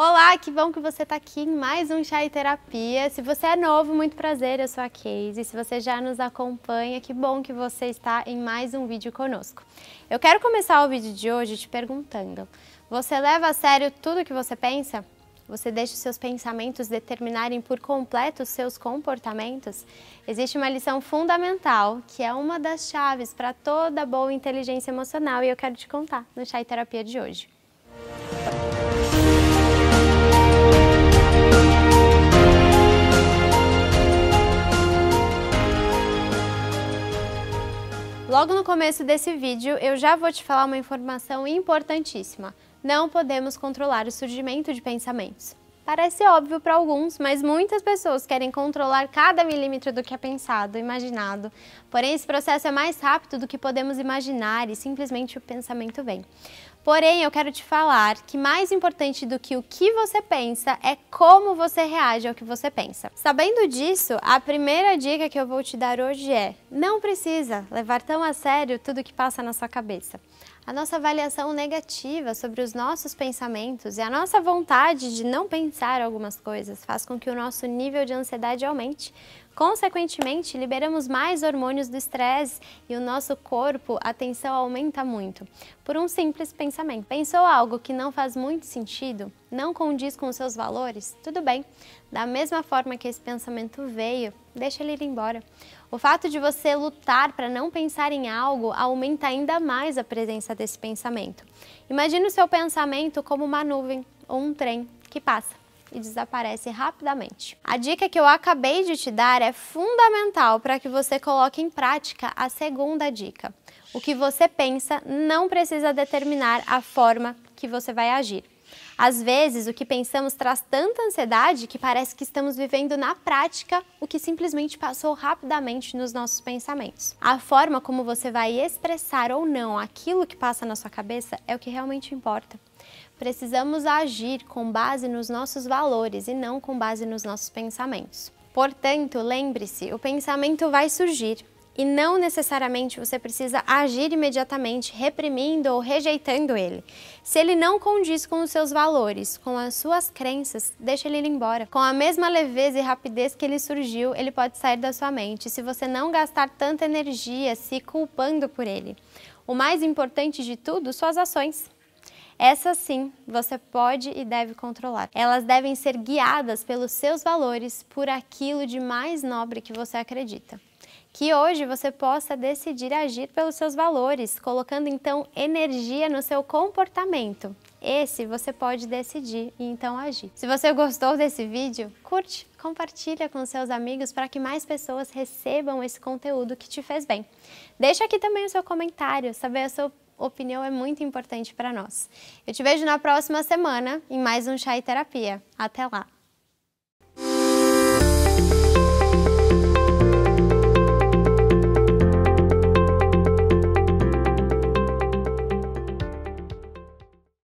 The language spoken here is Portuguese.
Olá, que bom que você está aqui em mais um Chá e Terapia. Se você é novo, muito prazer, eu sou a Casey. Se você já nos acompanha, que bom que você está em mais um vídeo conosco. Eu quero começar o vídeo de hoje te perguntando, você leva a sério tudo o que você pensa? Você deixa os seus pensamentos determinarem por completo os seus comportamentos? Existe uma lição fundamental que é uma das chaves para toda boa inteligência emocional e eu quero te contar no Chá e Terapia de hoje. Logo no começo desse vídeo, eu já vou te falar uma informação importantíssima. Não podemos controlar o surgimento de pensamentos. Parece óbvio para alguns, mas muitas pessoas querem controlar cada milímetro do que é pensado, imaginado. Porém, esse processo é mais rápido do que podemos imaginar e simplesmente o pensamento vem. Porém, eu quero te falar que mais importante do que o que você pensa é como você reage ao que você pensa. Sabendo disso, a primeira dica que eu vou te dar hoje é: não precisa levar tão a sério tudo que passa na sua cabeça a nossa avaliação negativa sobre os nossos pensamentos e a nossa vontade de não pensar algumas coisas faz com que o nosso nível de ansiedade aumente. Consequentemente, liberamos mais hormônios do estresse e o nosso corpo, a tensão aumenta muito. Por um simples pensamento. Pensou algo que não faz muito sentido? Não condiz com os seus valores? Tudo bem. Da mesma forma que esse pensamento veio, deixa ele ir embora. O fato de você lutar para não pensar em algo aumenta ainda mais a presença desse pensamento. Imagine o seu pensamento como uma nuvem ou um trem que passa e desaparece rapidamente. A dica que eu acabei de te dar é fundamental para que você coloque em prática a segunda dica. O que você pensa não precisa determinar a forma que você vai agir. Às vezes, o que pensamos traz tanta ansiedade que parece que estamos vivendo na prática o que simplesmente passou rapidamente nos nossos pensamentos. A forma como você vai expressar ou não aquilo que passa na sua cabeça é o que realmente importa. Precisamos agir com base nos nossos valores e não com base nos nossos pensamentos. Portanto, lembre-se, o pensamento vai surgir, e não necessariamente você precisa agir imediatamente reprimindo ou rejeitando ele. Se ele não condiz com os seus valores, com as suas crenças, deixa ele ir embora. Com a mesma leveza e rapidez que ele surgiu, ele pode sair da sua mente se você não gastar tanta energia se culpando por ele. O mais importante de tudo, suas ações. Essas sim, você pode e deve controlar. Elas devem ser guiadas pelos seus valores, por aquilo de mais nobre que você acredita. Que hoje você possa decidir agir pelos seus valores, colocando então energia no seu comportamento. Esse você pode decidir e então agir. Se você gostou desse vídeo, curte, compartilha com seus amigos para que mais pessoas recebam esse conteúdo que te fez bem. Deixa aqui também o seu comentário, saber a sua opinião é muito importante para nós. Eu te vejo na próxima semana em mais um Chá e Terapia. Até lá!